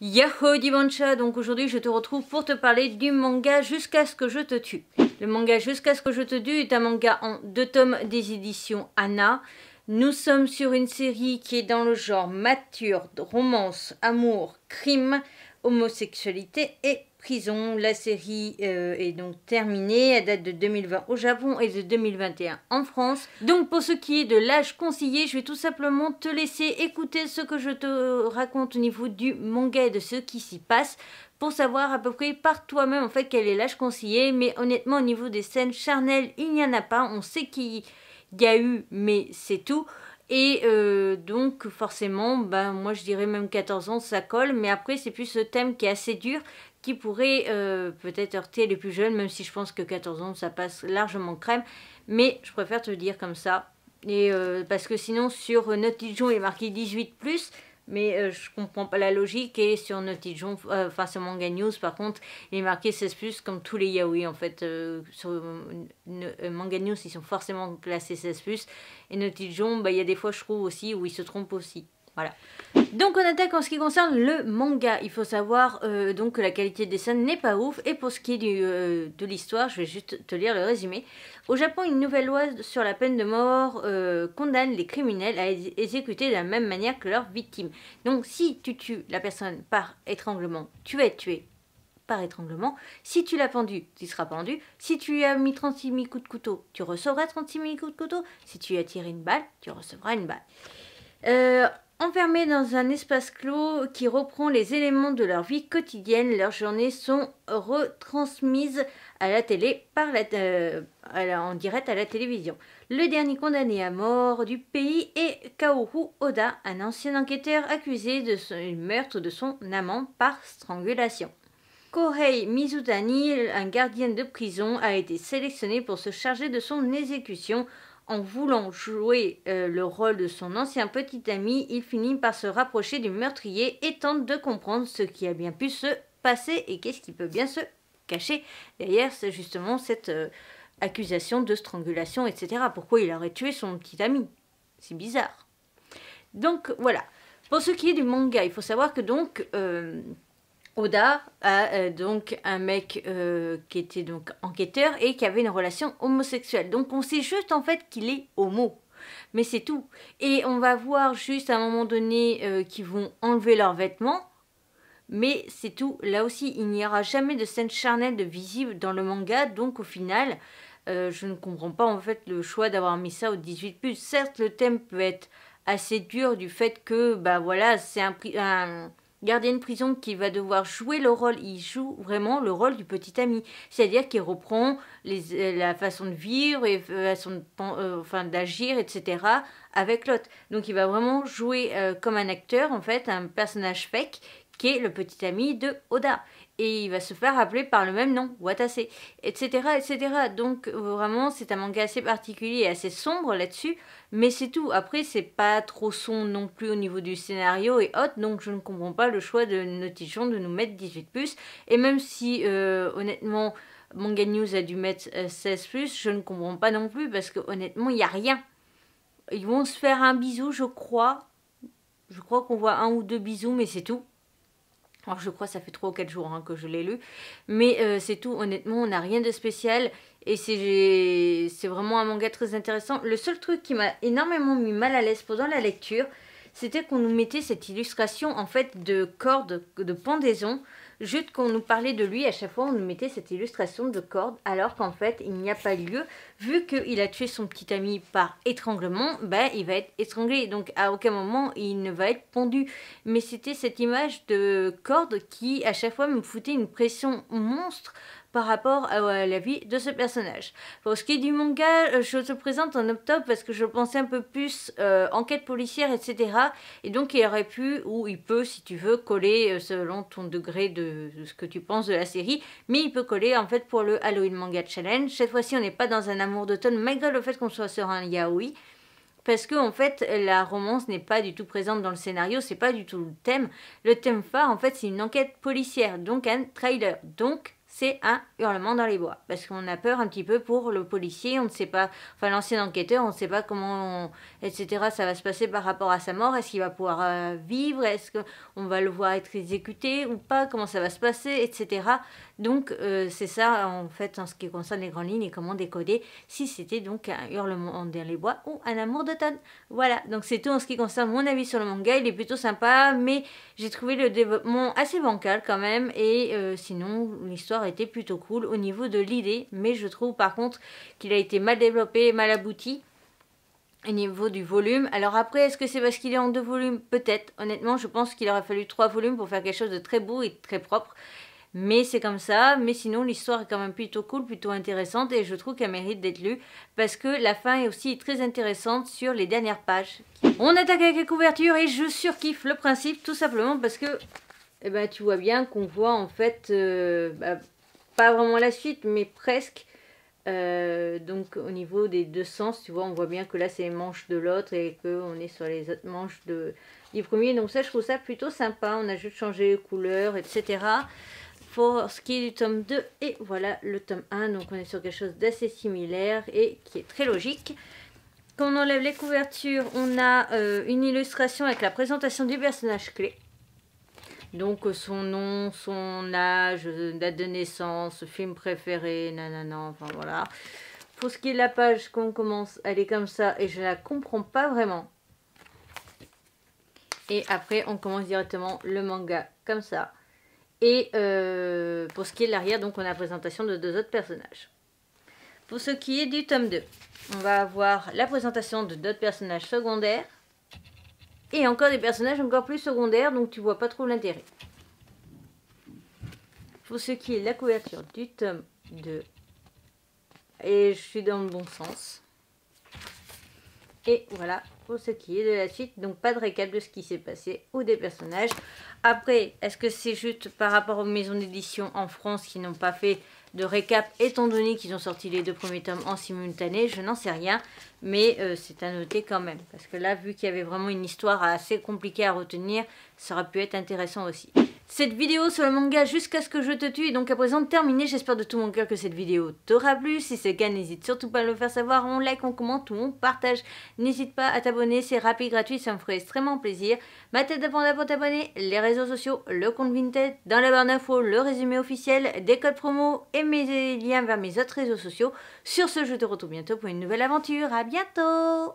Yahoo Divancha, donc aujourd'hui je te retrouve pour te parler du manga Jusqu'à ce que je te tue. Le manga Jusqu'à ce que je te tue est un manga en deux tomes des éditions Anna. Nous sommes sur une série qui est dans le genre mature, romance, amour, crime, homosexualité et prison. La série euh, est donc terminée. à date de 2020 au Japon et de 2021 en France. Donc pour ce qui est de l'âge conseillé, je vais tout simplement te laisser écouter ce que je te raconte au niveau du manga et de ce qui s'y passe pour savoir à peu près par toi-même en fait quel est l'âge conseillé. Mais honnêtement au niveau des scènes charnelles, il n'y en a pas. On sait qu'il y a eu, mais c'est tout. Et euh, donc forcément, ben, moi je dirais même 14 ans, ça colle. Mais après, c'est plus ce thème qui est assez dur, qui pourrait euh, peut-être heurter les plus jeunes, même si je pense que 14 ans, ça passe largement crème. Mais je préfère te le dire comme ça. Et euh, parce que sinon, sur notre Dijon, il est marqué 18 ⁇ mais euh, je comprends pas la logique. Et sur Naughty face euh, enfin sur Manga News, par contre, il est marqué 16 plus comme tous les yaoi en fait. Euh, sur Manga News, ils sont forcément classés 16 plus. Et Naughty Dog, bah, il y a des fois, je trouve aussi, où ils se trompent aussi. Voilà. Donc on attaque en ce qui concerne le manga. Il faut savoir euh, donc que la qualité des scènes n'est pas ouf. Et pour ce qui est euh, de l'histoire, je vais juste te lire le résumé. Au Japon, une nouvelle loi sur la peine de mort euh, condamne les criminels à exécuter de la même manière que leurs victimes. Donc si tu tues la personne par étranglement, tu vas être tué par étranglement. Si tu l'as pendu, tu seras pendu. Si tu lui as mis 36 000 coups de couteau, tu recevras 36 000 coups de couteau. Si tu lui as tiré une balle, tu recevras une balle. Euh, enfermés dans un espace clos qui reprend les éléments de leur vie quotidienne. Leurs journées sont retransmises à la télé par euh, en direct à la télévision. Le dernier condamné à mort du pays est Kaoru Oda, un ancien enquêteur accusé de meurtre de son amant par strangulation. Kohei Mizutani, un gardien de prison, a été sélectionné pour se charger de son exécution en voulant jouer euh, le rôle de son ancien petit ami, il finit par se rapprocher du meurtrier et tente de comprendre ce qui a bien pu se passer et qu'est-ce qui peut bien se cacher derrière justement cette euh, accusation de strangulation, etc. Pourquoi il aurait tué son petit ami C'est bizarre. Donc voilà. Pour ce qui est du manga, il faut savoir que donc... Euh, Oda a euh, donc un mec euh, qui était donc enquêteur et qui avait une relation homosexuelle. Donc on sait juste en fait qu'il est homo. Mais c'est tout. Et on va voir juste à un moment donné euh, qu'ils vont enlever leurs vêtements. Mais c'est tout. Là aussi, il n'y aura jamais de scène charnelle visible dans le manga. Donc au final, je ne comprends pas en fait le choix d'avoir mis ça au 18+. Certes, le thème peut être assez dur du fait que, bah voilà, c'est un, un Gardien de prison qui va devoir jouer le rôle, il joue vraiment le rôle du petit ami, c'est-à-dire qu'il reprend euh, la façon de vivre et euh, enfin d'agir, etc. avec l'autre. Donc il va vraiment jouer euh, comme un acteur en fait, un personnage fake qui est le petit ami de Oda et il va se faire appeler par le même nom, Watase, etc. etc. Donc vraiment c'est un manga assez particulier et assez sombre là-dessus, mais c'est tout. Après c'est pas trop sombre non plus au niveau du scénario et autres, donc je ne comprends pas le choix de Notichon de nous mettre 18+, et même si euh, honnêtement... Manga News a dû mettre 16+, euh, je ne comprends pas non plus parce que honnêtement il n'y a rien. Ils vont se faire un bisou je crois, je crois qu'on voit un ou deux bisous, mais c'est tout. Alors je crois que ça fait 3 ou 4 jours hein, que je l'ai lu. Mais euh, c'est tout, honnêtement, on n'a rien de spécial. Et c'est vraiment un manga très intéressant. Le seul truc qui m'a énormément mis mal à l'aise pendant la lecture, c'était qu'on nous mettait cette illustration en fait de cordes, de pendaison Juste qu'on nous parlait de lui, à chaque fois on nous mettait cette illustration de corde, alors qu'en fait il n'y a pas lieu. Vu qu'il a tué son petit ami par étranglement, ben il va être étranglé, donc à aucun moment il ne va être pendu. Mais c'était cette image de corde qui à chaque fois me foutait une pression monstre par rapport à la vie de ce personnage. Pour ce qui est du manga, euh, je te présente en octobre parce que je pensais un peu plus euh, enquête policière, etc. Et donc il aurait pu, ou il peut si tu veux, coller euh, selon ton degré de ce que tu penses de la série, mais il peut coller en fait pour le Halloween Manga Challenge. Cette fois-ci, on n'est pas dans un amour d'automne, malgré le fait qu'on soit sur un yaoi, parce que en fait, la romance n'est pas du tout présente dans le scénario, c'est pas du tout le thème. Le thème phare, en fait, c'est une enquête policière, donc un trailer, donc c'est un hurlement dans les bois. Parce qu'on a peur un petit peu pour le policier, on ne sait pas, enfin l'ancien enquêteur, on ne sait pas comment, etc., ça va se passer par rapport à sa mort. Est-ce qu'il va pouvoir euh, vivre Est-ce qu'on va le voir être exécuté ou pas Comment ça va se passer Etc. Donc euh, c'est ça, en fait, en ce qui concerne les grandes lignes et comment décoder si c'était donc un hurlement dans les bois ou un amour de d'automne. Voilà, donc c'est tout en ce qui concerne mon avis sur le manga. Il est plutôt sympa, mais j'ai trouvé le développement assez bancal quand même. Et euh, sinon, l'histoire était plutôt cool au niveau de l'idée, mais je trouve par contre qu'il a été mal développé, mal abouti au niveau du volume. Alors après, est-ce que c'est parce qu'il est en deux volumes Peut-être. Honnêtement, je pense qu'il aurait fallu trois volumes pour faire quelque chose de très beau et très propre. Mais c'est comme ça. Mais sinon, l'histoire est quand même plutôt cool, plutôt intéressante et je trouve qu'elle mérite d'être lue parce que la fin est aussi très intéressante sur les dernières pages. On attaque avec la couverture et je surkiffe le principe tout simplement parce que et eh ben, tu vois bien qu'on voit en fait, euh, bah, pas vraiment la suite, mais presque. Euh, donc au niveau des deux sens, tu vois, on voit bien que là c'est les manches de l'autre et qu'on est sur les autres manches de, du premier. Donc ça, je trouve ça plutôt sympa. On a juste changé les couleurs, etc. Pour ce qui est du tome 2, et voilà le tome 1. Donc on est sur quelque chose d'assez similaire et qui est très logique. Quand on enlève les couvertures, on a euh, une illustration avec la présentation du personnage clé. Donc son nom, son âge, date de naissance, film préféré, nanana, enfin voilà. Pour ce qui est de la page, qu'on commence, elle est comme ça et je la comprends pas vraiment. Et après, on commence directement le manga, comme ça. Et euh, pour ce qui est de l'arrière, donc on a la présentation de deux autres personnages. Pour ce qui est du tome 2, on va avoir la présentation de d'autres personnages secondaires et encore des personnages encore plus secondaires, donc tu vois pas trop l'intérêt. Pour ce qui est de la couverture du tome 2, et je suis dans le bon sens. Et voilà pour ce qui est de la suite. Donc pas de récap de ce qui s'est passé ou des personnages. Après, est-ce que c'est juste par rapport aux maisons d'édition en France qui n'ont pas fait de récap, étant donné qu'ils ont sorti les deux premiers tomes en simultané, je n'en sais rien, mais euh, c'est à noter quand même, parce que là, vu qu'il y avait vraiment une histoire assez compliquée à retenir, ça aurait pu être intéressant aussi cette vidéo sur le manga jusqu'à ce que je te tue est donc à présent terminée. J'espère de tout mon cœur que cette vidéo t'aura plu. Si c'est le cas, n'hésite surtout pas à le faire savoir. On like, on commente ou on partage. N'hésite pas à t'abonner, c'est rapide, gratuit, ça me ferait extrêmement plaisir. Ma tête de panda pour t'abonner, les réseaux sociaux, le compte Vinted, dans la barre d'infos, le résumé officiel, des codes promo et mes liens vers mes autres réseaux sociaux. Sur ce, je te retrouve bientôt pour une nouvelle aventure. À bientôt